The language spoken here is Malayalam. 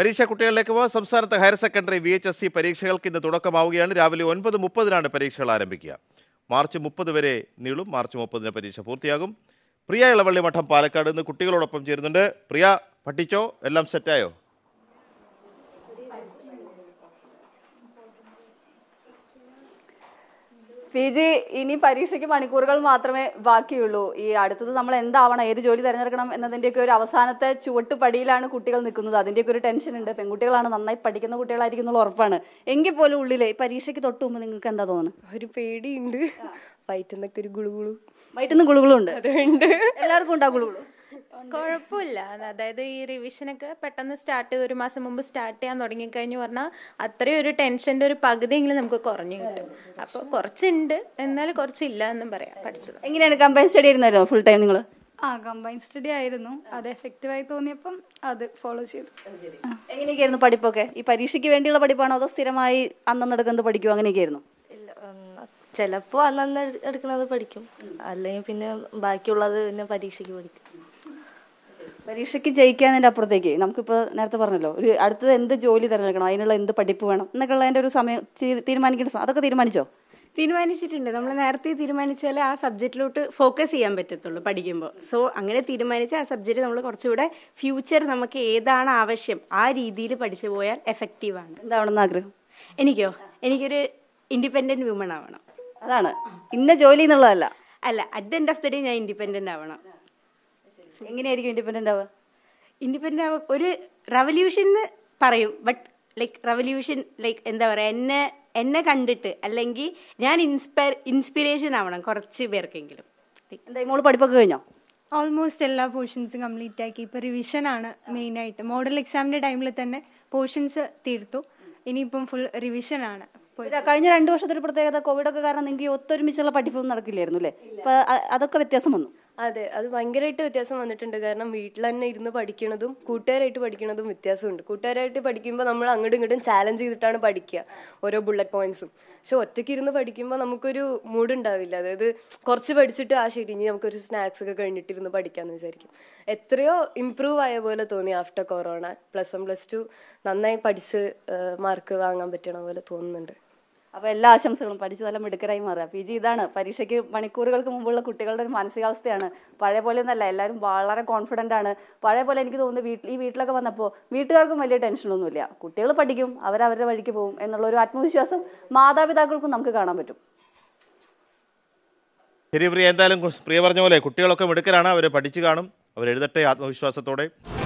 പരീക്ഷാ കുട്ടികളിലേക്ക് പോകാം സംസ്ഥാനത്ത് higher secondary V H S C പരീക്ഷകൾക്ക് ഇന്ന് തുടക്കമാവുകയാണ് രാവിലെ ഒൻപത് മുപ്പതിനാണ് പരീക്ഷകൾ ആരംഭിക്കുക മാർച്ച് മുപ്പത് വരെ നീളും മാർച്ച് മുപ്പതിന് പരീക്ഷ പൂർത്തിയാകും പ്രിയ ഇളവള്ളി മഠം പാലക്കാട് നിന്ന് കുട്ടികളോടൊപ്പം ചേരുന്നുണ്ട് പ്രിയ പഠിച്ചോ എല്ലാം സെറ്റായോ പി ജി ഇനി പരീക്ഷയ്ക്ക് മണിക്കൂറുകൾ മാത്രമേ ബാക്കിയുള്ളൂ ഈ അടുത്തത് നമ്മൾ എന്താവണം ഏത് ജോലി തിരഞ്ഞെടുക്കണം എന്നതിന്റെയൊക്കെ ഒരു അവസാനത്തെ ചുവട്ടുപടിയിലാണ് കുട്ടികൾ നിൽക്കുന്നത് അതിൻ്റെയൊക്കെ ഒരു ടെൻഷൻ ഉണ്ട് പെൺകുട്ടികളാണ് നന്നായി പഠിക്കുന്ന കുട്ടികളായിരിക്കും എന്നുള്ള ഉറപ്പാണ് എങ്കിൽ പോലും ഉള്ളില് പരീക്ഷയ്ക്ക് തൊട്ട് മുമ്പ് നിങ്ങൾക്ക് എന്താ തോന്നുന്നത് ഒരു പേടിയുണ്ട് വയറ്റുന്നൊക്കെ ഒരു ഗുളുഗുളു വയറ്റുന്ന ഗുളുകളുണ്ട് അതുണ്ട് എല്ലാവർക്കും ഉണ്ടാ കുഴപ്പമില്ല അതായത് ഈ റിവിഷനൊക്കെ പെട്ടെന്ന് സ്റ്റാർട്ട് ഒരു മാസം മുമ്പ് സ്റ്റാർട്ട് ചെയ്യാൻ തുടങ്ങിക്കഴിഞ്ഞു പറഞ്ഞാൽ അത്രയും ഒരു ടെൻഷന്റെ ഒരു പകുതിയെങ്കിലും നമുക്ക് കുറഞ്ഞു കിട്ടും അപ്പോൾ കുറച്ചുണ്ട് എന്നാൽ കുറച്ചില്ല എന്നും പറയാം പഠിച്ചത് എങ്ങനെയാണ് കമ്പൈൻ സ്റ്റഡി ആയിരുന്നല്ലോ ഫുൾ ടൈം നിങ്ങൾ ആ കമ്പൈൻ സ്റ്റഡി ആയിരുന്നു അത് എഫക്റ്റീവായി തോന്നിയപ്പം അത് ഫോളോ ചെയ്തു എങ്ങനെയൊക്കെയായിരുന്നു പഠിപ്പൊക്കെ ഈ പരീക്ഷയ്ക്ക് വേണ്ടിയുള്ള പഠിപ്പാണോ അതോ സ്ഥിരമായി അന്നന്ന് എടുക്കുന്നത് പഠിക്കുമോ അങ്ങനെയൊക്കെയായിരുന്നു ചിലപ്പോ അന്നന്ന് എടുക്കുന്നത് പഠിക്കും അല്ലെങ്കിൽ പിന്നെ ബാക്കിയുള്ളത് പിന്നെ പരീക്ഷയ്ക്ക് പഠിക്കും പരീക്ഷയ്ക്ക് ജയിക്കാതിൻ്റെ അപ്പുറത്തേക്ക് നമുക്കിപ്പോൾ നേരത്തെ പറഞ്ഞല്ലോ ഒരു അടുത്തത് എന്ത് ജോലി തിരഞ്ഞെടുക്കണം അതിനുള്ള എന്ത് പഠിപ്പ് വേണം എന്നൊക്കെ അതിൻ്റെ ഒരു സമയം തീരുമാനിക്കേണ്ട അതൊക്കെ തീരുമാനിച്ചോ തീരുമാനിച്ചിട്ടുണ്ട് നമ്മൾ നേരത്തെ തീരുമാനിച്ചാലേ ആ സബ്ജക്റ്റിലോട്ട് ഫോക്കസ് ചെയ്യാൻ പറ്റത്തുള്ളൂ പഠിക്കുമ്പോൾ സോ അങ്ങനെ തീരുമാനിച്ച ആ സബ്ജക്റ്റ് നമ്മൾ കുറച്ചുകൂടെ ഫ്യൂച്ചർ നമുക്ക് ഏതാണ് ആവശ്യം ആ രീതിയിൽ പഠിച്ചു പോയാൽ എഫക്റ്റീവാണ് എന്താണെന്ന് ആഗ്രഹം എനിക്കോ എനിക്കൊരു ഇൻഡിപെൻഡൻറ്റ് വുമൺ ആവണം അതാണ് ഇന്ന ജോലി എന്നുള്ളതല്ല അല്ല at the end of the day ഞാൻ ഇൻഡിപെൻഡൻ്റ് ആവണം എങ്ങനെയായിരിക്കും ഇൻഡിപെൻഡൻ്റ് ആവുക ഇൻഡിപെൻഡൻ്റ് ആവുക ഒരു റവല്യൂഷൻ എന്ന് പറയും ബട്ട് ലൈക്ക് റവല്യൂഷൻ ലൈക്ക് എന്താ പറയുക എന്നെ എന്നെ കണ്ടിട്ട് അല്ലെങ്കിൽ ഞാൻ ഇൻസ്പയർ ഇൻസ്പിരേഷൻ ആവണം കുറച്ച് പേർക്കെങ്കിലും എന്താ മോള് പഠിപ്പൊക്കെ കഴിഞ്ഞോ ഓൾമോസ്റ്റ് എല്ലാ പോർഷൻസും കംപ്ലീറ്റ് ആക്കി ഇപ്പോൾ ആണ് മെയിനായിട്ട് മോഡൽ എക്സാമിൻ്റെ ടൈമിൽ തന്നെ പോർഷൻസ് തീർത്തു ഇനിയിപ്പം ഫുൾ റിവിഷൻ ആണ് കഴിഞ്ഞ രണ്ട് വർഷത്തെ ഒരു പ്രത്യേകത കോവിഡൊക്കെ കാരണം നിങ്ങൾക്ക് ഒത്തൊരുമിച്ചുള്ള പഠിപ്പൊന്നും നടക്കില്ലായിരുന്നു അല്ലേ അപ്പോൾ അതൊക്കെ വ്യത്യാസം വന്നു അതെ അത് ഭയങ്കരമായിട്ട് വ്യത്യാസം വന്നിട്ടുണ്ട് കാരണം വീട്ടിൽ തന്നെ ഇരുന്ന് പഠിക്കണതും കൂട്ടുകാരായിട്ട് പഠിക്കണതും വ്യത്യാസമുണ്ട് കൂട്ടുകാരായിട്ട് പഠിക്കുമ്പോൾ നമ്മൾ അങ്ങോട്ടും ഇങ്ങോട്ടും ചാലഞ്ച് ചെയ്തിട്ടാണ് പഠിക്കുക ഓരോ ബുള്ളറ്റ് പോയിന്റ്സും പക്ഷെ ഒറ്റയ്ക്ക് ഇരുന്ന് പഠിക്കുമ്പോൾ നമുക്കൊരു മൂഡ് ഉണ്ടാവില്ല അതായത് കുറച്ച് പഠിച്ചിട്ട് ആ ശരി ഇനി നമുക്കൊരു സ്നാക്സ് ഒക്കെ ഇരുന്ന് പഠിക്കാമെന്ന് വിചാരിക്കും എത്രയോ ഇമ്പ്രൂവ് ആയ പോലെ തോന്നി after corona plus one plus two നന്നായി പഠിച്ച് മാർക്ക് വാങ്ങാൻ പറ്റണ പോലെ തോന്നുന്നുണ്ട് അപ്പോൾ എല്ലാ ആശംസകളും പഠിച്ച് നല്ല മിടുക്കരായി മാറുക പി ജി ഇതാണ് പരീക്ഷയ്ക്ക് മണിക്കൂറുകൾക്ക് മുമ്പുള്ള കുട്ടികളുടെ ഒരു മാനസികാവസ്ഥയാണ് പഴയ പോലെ ഒന്നല്ല എല്ലാവരും വളരെ കോൺഫിഡൻ്റ് ആണ് പഴയ പോലെ എനിക്ക് തോന്നുന്നു വീട്ടിൽ ഈ വീട്ടിലൊക്കെ വന്നപ്പോൾ വീട്ടുകാർക്കും വലിയ ടെൻഷനൊന്നുമില്ല കുട്ടികൾ പഠിക്കും അവരവരുടെ വഴിക്ക് പോകും എന്നുള്ള ഒരു ആത്മവിശ്വാസം മാതാപിതാക്കൾക്കും നമുക്ക് കാണാൻ പറ്റും ശരി പ്രിയ എന്തായാലും പ്രിയ പറഞ്ഞ പോലെ കുട്ടികളൊക്കെ മിടുക്കലാണ് അവർ പഠിച്ചു കാണും അവരെഴുതട്ടെ ആത്മവിശ്വാസത്തോടെ